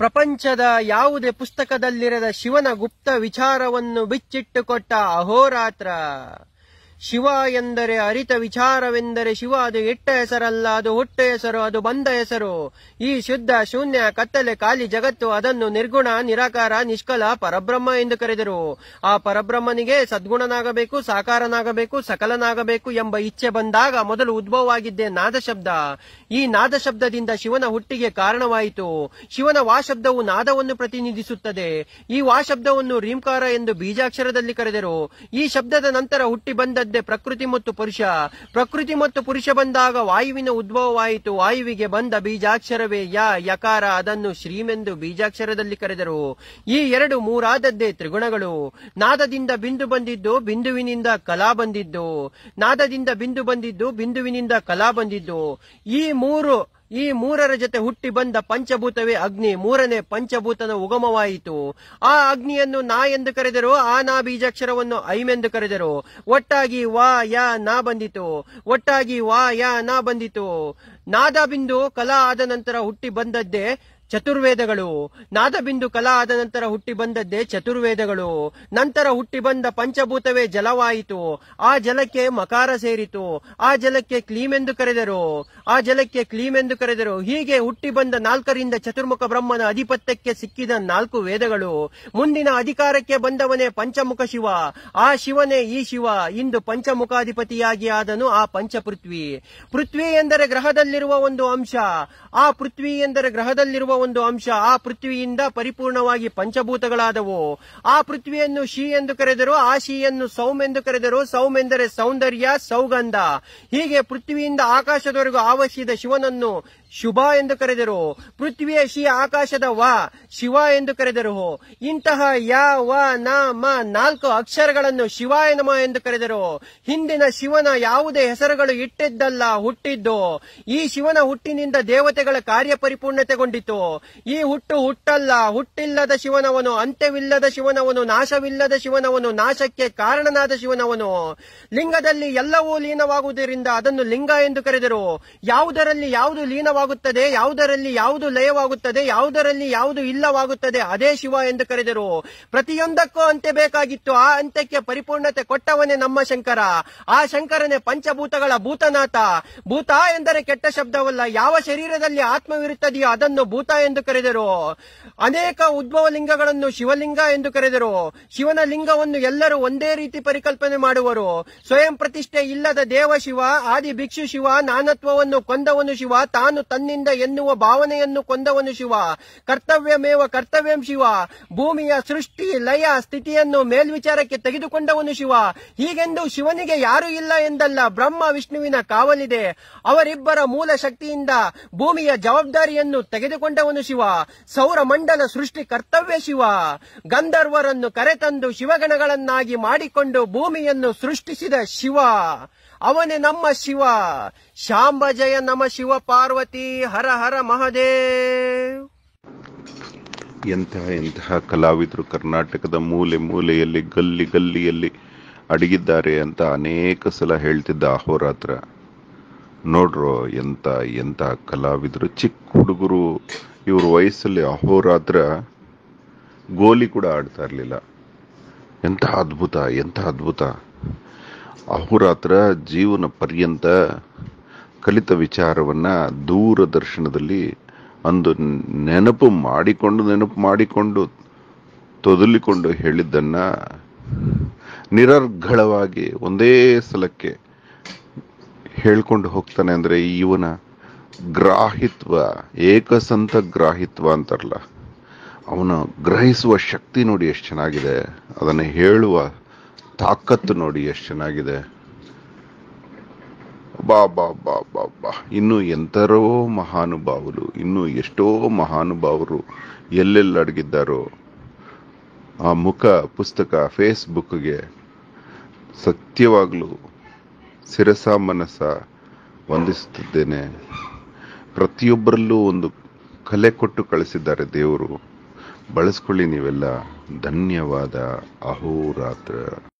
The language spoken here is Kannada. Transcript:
ಪ್ರಪಂಚದ ಯಾವುದೇ ಪುಸ್ತಕದಲ್ಲಿರದ ಶಿವನ ಗುಪ್ತ ವಿಚಾರವನ್ನು ಬಿಚ್ಚಿಟ್ಟುಕೊಟ್ಟ ಅಹೋರಾತ್ರ ಶಿವ ಎಂದರೆ ಅರಿತ ವಿಚಾರವೆಂದರೆ ಶಿವ ಅದು ಇಟ್ಟ ಹೆಸರಲ್ಲ ಅದು ಹುಟ್ಟ ಹೆಸರು ಅದು ಬಂದ ಹೆಸರು ಈ ಶುದ್ಧ ಶೂನ್ಯ ಕತ್ತಲೆ ಖಾಲಿ ಜಗತ್ತು ಅದನ್ನು ನಿರ್ಗುಣ ನಿರಾಕಾರ ನಿಷ್ಕಲ ಪರಬ್ರಹ್ಮ ಎಂದು ಕರೆದರು ಆ ಪರಬ್ರಹ್ಮನಿಗೆ ಸದ್ಗುಣನಾಗಬೇಕು ಸಾಕಾರನಾಗಬೇಕು ಸಕಲನಾಗಬೇಕು ಎಂಬ ಇಚ್ಛೆ ಬಂದಾಗ ಮೊದಲು ಉದ್ಭವವಾಗಿದ್ದೆ ಶಬ್ದ ಈ ನಾದ ಶಬ್ದದಿಂದ ಶಿವನ ಹುಟ್ಟಿಗೆ ಕಾರಣವಾಯಿತು ಶಿವನ ವಾಶಬ್ದವು ನಾದವನ್ನು ಪ್ರತಿನಿಧಿಸುತ್ತದೆ ಈ ವಾಶಬ್ದವನ್ನು ರೀಂಕಾರ ಎಂದು ಬೀಜಾಕ್ಷರದಲ್ಲಿ ಕರೆದರು ಈ ಶಬ್ದದ ನಂತರ ಹುಟ್ಟಿ ಬಂದ ಮಧ್ಯೆ ಪ್ರಕೃತಿ ಮತ್ತು ಪುರುಷ ಪ್ರಕೃತಿ ಮತ್ತು ಪುರುಷ ಬಂದಾಗ ವಾಯುವಿನ ಉದ್ಭವವಾಯಿತು ವಾಯುವಿಗೆ ಬಂದ ಬೀಜಾಕ್ಷರವೇ ಯ ಯಕಾರ ಅದನ್ನು ಶ್ರೀಮೆಂದು ಬೀಜಾಕ್ಷರದಲ್ಲಿ ಕರೆದರು ಈ ಎರಡು ಮೂರಾದದ್ದೇ ತ್ರಿಗುಣಗಳು ನಾದದಿಂದ ಬಿಂದು ಬಂದಿದ್ದು ಬಿಂದುವಿನಿಂದ ಕಲಾ ಬಂದಿದ್ದು ನಾದದಿಂದ ಬಿಂದು ಬಂದಿದ್ದು ಬಿಂದುವಿನಿಂದ ಕಲಾ ಬಂದಿದ್ದು ಈ ಮೂರು ಈ ಮೂರರ ಜೊತೆ ಹುಟ್ಟಿ ಬಂದ ಪಂಚಭೂತವೇ ಅಗ್ನಿ ಮೂರನೇ ಪಂಚಭೂತನ ಉಗಮವಾಯಿತು ಆ ಅಗ್ನಿಯನ್ನು ನಾ ಎಂದು ಕರೆದರು ಆ ನಾ ಬೀಜಾಕ್ಷರವನ್ನು ಐಮೆಂದು ಕರೆದರು ಒಟ್ಟಾಗಿ ವಾ ಯ ನಾ ಬಂದಿತು ಒಟ್ಟಾಗಿ ವಾ ಯ ನಾ ಬಂದಿತು ನಾದ ಬಿಂದು ಕಲಾ ಆದ ನಂತರ ಹುಟ್ಟಿ ಬಂದದ್ದೇ ಚತುರ್ವೇದಗಳು ನಾದಬಿಂದು ಕಲಾ ಆದ ನಂತರ ಹುಟ್ಟಿ ಬಂದದ್ದೇ ಚತುರ್ವೇದಗಳು ನಂತರ ಹುಟ್ಟಿ ಬಂದ ಪಂಚಭೂತವೇ ಜಲವಾಯಿತು ಆ ಜಲಕ್ಕೆ ಮಕಾರ ಸೇರಿತು ಆ ಜಲಕ್ಕೆ ಕ್ಲೀಮೆಂದು ಕರೆದರು ಆ ಜಲಕ್ಕೆ ಕ್ಲೀಮೆಂದು ಕರೆದರು ಹೀಗೆ ಹುಟ್ಟಿ ಬಂದ ನಾಲ್ಕರಿಂದ ಚತುರ್ಮುಖ ಬ್ರಹ್ಮನ ಅಧಿಪತ್ಯಕ್ಕೆ ಸಿಕ್ಕಿದ ನಾಲ್ಕು ವೇದಗಳು ಮುಂದಿನ ಅಧಿಕಾರಕ್ಕೆ ಬಂದವನೇ ಪಂಚಮುಖ ಶಿವ ಆ ಶಿವನೇ ಈ ಶಿವ ಇಂದು ಪಂಚಮುಖಾಧಿಪತಿಯಾಗಿ ಆದನು ಆ ಪಂಚಪೃಥ್ವಿ ಪೃಥ್ವಿ ಎಂದರೆ ಗ್ರಹದಲ್ಲಿರುವ ಒಂದು ಅಂಶ ಆ ಪೃಥ್ವಿ ಎಂದರೆ ಗ್ರಹದಲ್ಲಿರುವ ಒಂದು ಅಂಶ ಆ ಪೃಥ್ವಿಯಿಂದ ಪರಿಪೂರ್ಣವಾಗಿ ಪಂಚಭೂತಗಳಾದವು ಆ ಪೃಥ್ವಿಯನ್ನು ಶಿ ಎಂದು ಕರೆದರು ಆ ಶಿಯನ್ನು ಸೌಮ್ ಎಂದು ಕರೆದರು ಸೌಮ್ ಎಂದರೆ ಸೌಂದರ್ಯ ಸೌಗಂಧ ಹೀಗೆ ಪೃಥ್ವಿಯಿಂದ ಆಕಾಶದವರೆಗೂ ಆವರಿಸಿದ ಶಿವನನ್ನು ಶುಭ ಎಂದು ಕರೆದರು ಪೃಥ್ವಿಯ ಶಿ ಆಕಾಶದ ವ ಶಿವ ಎಂದು ಕರೆದರು ಇಂತಹ ಯ ವ ನ ಮ ನಾಲ್ಕು ಅಕ್ಷರಗಳನ್ನು ಶಿವ ನಮ ಎಂದು ಕರೆದರು ಹಿಂದಿನ ಶಿವನ ಯಾವುದೇ ಹೆಸರುಗಳು ಇಟ್ಟಿದ್ದಲ್ಲ ಹುಟ್ಟಿದ್ದು ಈ ಶಿವನ ಹುಟ್ಟಿನಿಂದ ದೇವತೆಗಳ ಕಾರ್ಯ ಪರಿಪೂರ್ಣತೆಗೊಂಡಿತು ಈ ಹುಟ್ಟು ಹುಟ್ಟಲ್ಲ ಹುಟ್ಟಿಲ್ಲದ ಶಿವನವನು ಅಂತ್ಯವಿಲ್ಲದ ಶಿವನವನು ನಾಶವಿಲ್ಲದ ಶಿವನವನು ನಾಶಕ್ಕೆ ಕಾರಣನಾದ ಶಿವನವನು ಲಿಂಗದಲ್ಲಿ ಎಲ್ಲವೂ ಲೀನವಾಗುವುದರಿಂದ ಅದನ್ನು ಲಿಂಗ ಎಂದು ಕರೆದರು ಯಾವುದರಲ್ಲಿ ಯಾವುದು ಲೀನ ಲಯವಾಗುತ್ತದೆ ಯಾವುದರಲ್ಲಿ ಯಾವುದು ಲಯವಾಗುತ್ತದೆ ಯಾವುದರಲ್ಲಿ ಯಾವುದು ಇಲ್ಲವಾಗುತ್ತದೆ ಅದೇ ಶಿವ ಎಂದು ಕರೆದರು ಪ್ರತಿಯೊಂದಕ್ಕೂ ಅಂತ್ಯ ಬೇಕಾಗಿತ್ತು ಆ ಅಂತ್ಯಕ್ಕೆ ಪರಿಪೂರ್ಣತೆ ಕೊಟ್ಟವನೇ ನಮ್ಮ ಶಂಕರ ಆ ಶಂಕರನೇ ಪಂಚಭೂತಗಳ ಭೂತನಾಥ ಭೂತ ಎಂದರೆ ಕೆಟ್ಟ ಶಬ್ದವಲ್ಲ ಯಾವ ಶರೀರದಲ್ಲಿ ಆತ್ಮವಿರುತ್ತದೆಯೋ ಅದನ್ನು ಭೂತ ಎಂದು ಕರೆದರು ಅನೇಕ ಉದ್ಭವ ಲಿಂಗಗಳನ್ನು ಶಿವಲಿಂಗ ಎಂದು ಕರೆದರು ಶಿವನ ಲಿಂಗವನ್ನು ಎಲ್ಲರೂ ಒಂದೇ ರೀತಿ ಪರಿಕಲ್ಪನೆ ಮಾಡುವರು ಸ್ವಯಂ ಪ್ರತಿಷ್ಠೆ ಇಲ್ಲದ ದೇವ ಶಿವ ಆದಿ ಭಿಕ್ಷು ಶಿವ ನಾನತ್ವವನ್ನು ಕೊಂದವನು ಶಿವ ತಾನು ತನ್ನಿಂದ ಎನ್ನುವ ಭಾವನೆಯನ್ನು ಕೊಂದವನು ಶಿವ ಕರ್ತವ್ಯಮೇವ ಕರ್ತವ್ಯಂ ಶಿವ ಭೂಮಿಯ ಸೃಷ್ಟಿ ಲಯ ಸ್ಥಿತಿಯನ್ನು ಮೇಲ್ವಿಚಾರಕ್ಕೆ ತೆಗೆದುಕೊಂಡವನು ಶಿವ ಹೀಗೆಂದು ಶಿವನಿಗೆ ಯಾರೂ ಇಲ್ಲ ಎಂದಲ್ಲ ಬ್ರಹ್ಮ ವಿಷ್ಣುವಿನ ಕಾವಲಿದೆ ಅವರಿಬ್ಬರ ಮೂಲ ಶಕ್ತಿಯಿಂದ ಭೂಮಿಯ ಜವಾಬ್ದಾರಿಯನ್ನು ತೆಗೆದುಕೊಂಡವನು ಶಿವ ಸೌರ ಮಂಡಲ ಸೃಷ್ಟಿ ಕರ್ತವ್ಯ ಶಿವ ಗಂಧರ್ವರನ್ನು ಕರೆತಂದು ಶಿವಗಣಗಳನ್ನಾಗಿ ಮಾಡಿಕೊಂಡು ಭೂಮಿಯನ್ನು ಸೃಷ್ಟಿಸಿದ ಶಿವ ಅವನೇ ನಮ್ಮ ಶಿವ ಜಯ ನಮ ಶಿವ ಪಾರ್ವತಿ ಹರ ಹರ ಮಹದೇವ್ ಎಂತಹ ಎಂತಹ ಕಲಾವಿದರು ಕರ್ನಾಟಕದ ಮೂಲೆ ಮೂಲೆಯಲ್ಲಿ ಗಲ್ಲಿ ಗಲ್ಲಿಯಲ್ಲಿ ಅಡಗಿದ್ದಾರೆ ಅಂತ ಅನೇಕ ಸಲ ಹೇಳ್ತಿದ್ದ ಅಹೋರಾತ್ರ ನೋಡ್ರೋ ಎಂತ ಎಂಥ ಕಲಾವಿದರು ಚಿಕ್ಕ ಹುಡುಗರು ಇವ್ರ ವಯಸ್ಸಲ್ಲಿ ಅಹೋರಾತ್ರ ಗೋಲಿ ಕೂಡ ಆಡ್ತಾ ಇರಲಿಲ್ಲ ಎಂಥ ಅದ್ಭುತ ಎಂಥ ಅದ್ಭುತ ಅಹೋರಾತ್ರ ಜೀವನ ಪರ್ಯಂತ ಕಲಿತ ವಿಚಾರವನ್ನು ದೂರದರ್ಶನದಲ್ಲಿ ಅಂದು ನೆನಪು ಮಾಡಿಕೊಂಡು ನೆನಪು ಮಾಡಿಕೊಂಡು ತೊದಲಿಕೊಂಡು ಹೇಳಿದ್ದನ್ನು ನಿರರ್ಗಳವಾಗಿ ಒಂದೇ ಸಲಕ್ಕೆ ಹೇಳ್ಕೊಂಡು ಹೋಗ್ತಾನೆ ಅಂದರೆ ಇವನ ಗ್ರಾಹಿತ್ವ ಏಕಸಂತ ಗ್ರಾಹಿತ್ವ ಅಂತಾರಲ್ಲ ಅವನು ಗ್ರಹಿಸುವ ಶಕ್ತಿ ನೋಡಿ ಎಷ್ಟು ಚೆನ್ನಾಗಿದೆ ಅದನ್ನು ಹೇಳುವ ತಾಕತ್ತು ನೋಡಿ ಎಷ್ಟು ಚೆನ್ನಾಗಿದೆ ಬಾ ಬಾ ಬಾ ಬಾ ಬಾ ಇನ್ನು ಎಂಥರೋ ಮಹಾನುಭಾವರು ಇನ್ನೂ ಎಷ್ಟೋ ಮಹಾನುಭಾವರು ಎಲ್ಲೆಲ್ಲಿ ಅಡಗಿದ್ದಾರೋ ಆ ಮುಖ ಪುಸ್ತಕ ಫೇಸ್ಬುಕ್ಗೆ ಸತ್ಯವಾಗಲೂ ಶಿರಸ ಮನಸ್ಸ ವಂದಿಸುತ್ತಿದ್ದೇನೆ ಪ್ರತಿಯೊಬ್ಬರಲ್ಲೂ ಒಂದು ಕಲೆ ಕೊಟ್ಟು ಕಳಿಸಿದ್ದಾರೆ ದೇವರು ಬಳಸ್ಕೊಳ್ಳಿ ನೀವೆಲ್ಲ ಧನ್ಯವಾದ ಅಹೋರಾತ್ರ